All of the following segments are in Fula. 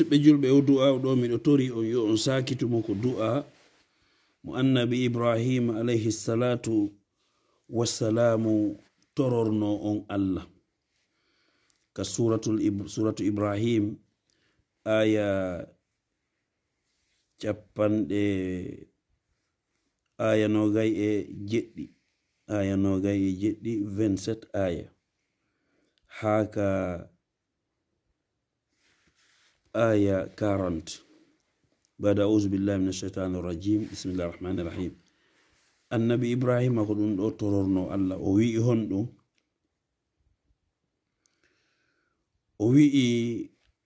musidɓe julɓe o du'a ɗo miɗo tori on yo on sakitumo ko du'a mo annabi ibrahima alayhi salatu wassalamu tororno on allah ka suratu ibrahim aya capanɗe aya nogay e jeɗɗi aya nogay e jeɗɗi 27 aya haa ka آية كارنت بعد أعوذ بالله من الشيطان الرجيم بسم الله الرحمن الرحيم النبي إبراهيم أقولون أو ترورنو الله أوي هندو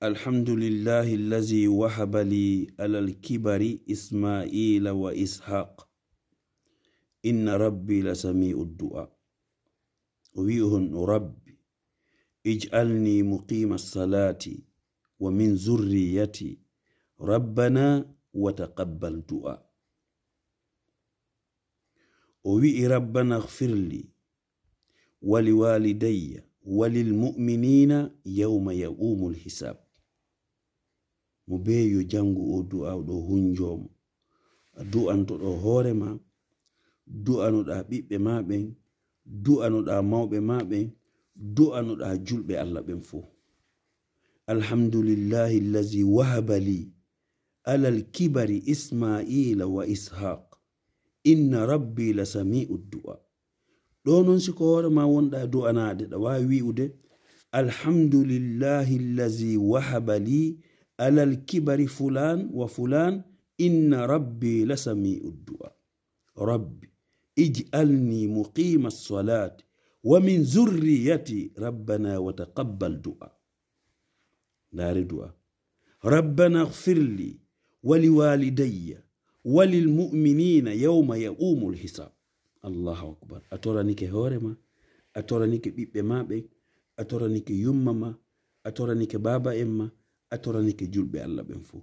الحمد لله الذي وهب لي على الكبر إسماعيل وإسحاق إن ربي لسميع الدعاء أوي هندو ربي اجعلني مقيم الصلاة wa min zurriyati rabbana wa taqabbal du'a o wi'i rabbana hfirli waliwalidayya wa lilmuminina yawma yaqumu lhisab mo be yo jangu o du'a ɗo hunjomo du'anto ɗo hoorema du'anoɗa ɓiɓɓe maɓen du'anoɗa mawɓe maɓen du'anoɗa julɓe allah ɓen fuu الحمد لله الذي وهب لي على الكبر إسماعيل وإسحاق إن ربي لسميع الدعاء دونون سكور ما وندا دعاء نادي دواوي الحمد لله الذي وهب لي على الكبر فلان وفلان إن ربي لسميع الدعاء ربي اجعلني مقيم الصلاة ومن ذريتي ربنا وتقبل دعاء ndaari du'a rabbana gfirli waliwalidayya walilmuminina yawma yaqumu lhisab allahu akbar a toranike hoorema a toranike ɓiɓɓe maɓe a toranike yumma ma a toranike baaba en ma a toranike julɓe allah ɓen fo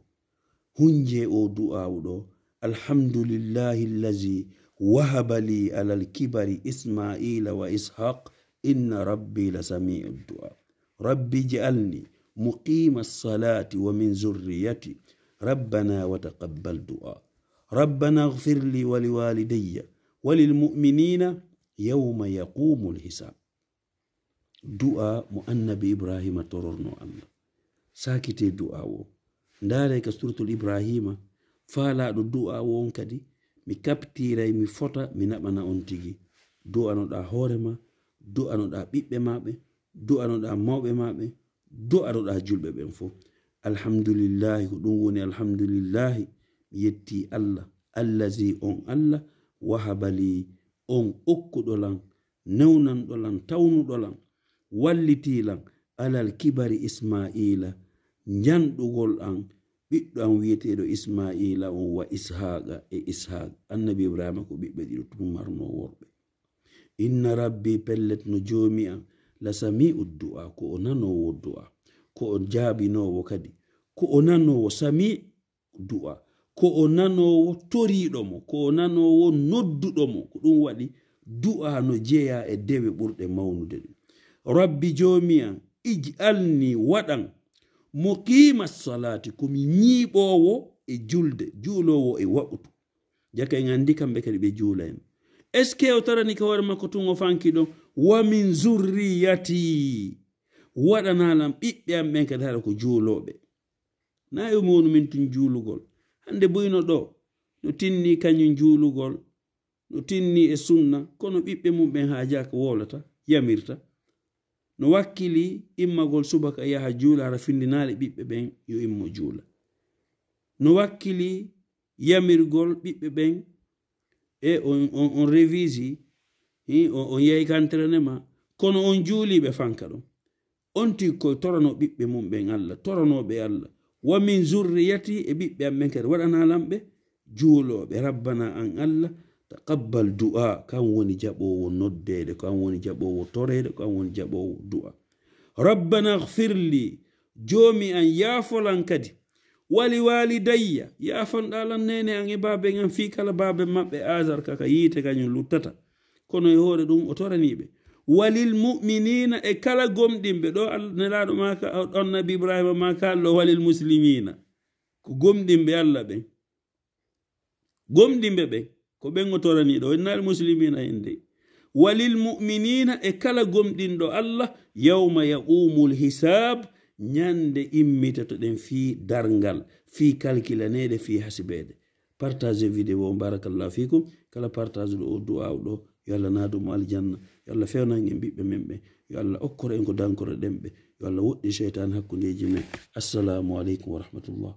hunje o du'awuɗo alhamdulillahi llazi wahaba li ala lkibari ismaila wa ishaq inna rabbi la samiu du'a rabbi jealni muqima salati wa min zurriyati rabbana wa taqabbal du'a rabbana gfirli wa liwalidayya wa lilmuminina yauma yaqumu lhisab du'a mo annabi ibrahima tororno allah sakite du'a o ndaaray ka suratul ibrahima faalaɗo du'a on kadi mi kaptiray mi fota mi naɓana on tigi du'anoɗa hoorema du'anoɗa ɓiɓɓe maɓe du'anoɗa mawɓe maɓe do aroɗa julɓe ɓen fo alhamdulillahi ko ɗum woni alhamdulillahi mi yetti allah allazi on allah wahabali on okkuɗolan newnanɗolan tawnuɗolan wallitilan alal kibari ismaila janɗugol an ɓiɗɗo an wiyeteɗo ismaila on wa ishaqa e ishaq annabi ibrahima ko ɓiɓɓe ɗiɗo tummarno worɓe inna rabbi pellet no joomi an lasami'u du'a ko o nanowo du'a ko o jaabinowo kadi ko o nanowo sami du'a ko o nanowo toriiɗo mo ko o nanowo nodduɗo mo ko ɗum waɗi du'a no jeeya e dewe ɓurɗe mawnude ɗum rabbi joomiyan ij'alni waɗan muqima salati komi ñiiɓowo e julde juulowo e waɓutu jaka en anndi kamɓe kadi ɓe juula en est ce que o tarani ka hoore makko tun o fanki ɗon wamin zurriyati waɗanalam ɓiɓɓe am ɓen kadi hara ko juuloɓe na e mi wonumin tun juulugol hande boyno ɗo no tinni kañum juulugol no tinni e sunna kono ɓiɓɓe mum ɓen haajaka wolata yamirta no wakkili immagol subaka yaha juula hara findinaali ɓiɓɓe ɓen yo immo juula no wakkili yamirgol ɓiɓɓe ɓen e on, on, on revisi hi, on, on yehi kantrene ma kono on juuliɓe fanka ɗon onti koye torano ɓiɓɓe mum ɓen allah toranoɓe allah wamin zurriyati e ɓiɓɓe am ɓen kadi waɗanalamɓe juuloɓe rabbana an allah taqabbal du'a kan woni jaɓowo noddede kan woni jaɓowo torede kan woni jaɓowo du'a rabbana hfirli joomi an yaafolan kadi wali walidayya yafanɗalan nene an e baabe an fi kala baabe maɓɓe asar kaka yiite kañum luttata kono e hoore ɗum o toraniɓe walilmuminina e kala gomɗimɓe ɗo nelaɗo maka ɗon nabi ibrahima ma kalɗo walilmuslimina ko gomɗimɓe allah ɓen gomɗimɓe ɓen ko ɓen o toraniɗo wennali muslimina hen de walilmuminina e kala gomɗinɗo allah yawma yaqumu lhisab ñande immitato ɗen fi dargal fi calculaneɗe fi hasibede partage vidéo o barakallah fikum kala partage ɗo o du'awɗo yo allah naadumo aljanna yo allah fewnan en ɓiɓɓe men ɓe yo allah okkora en ko dankora ɗen ɓe yo allah woɗɗi cheytane hakkundeji men assalamu aleykum wa rahmatullah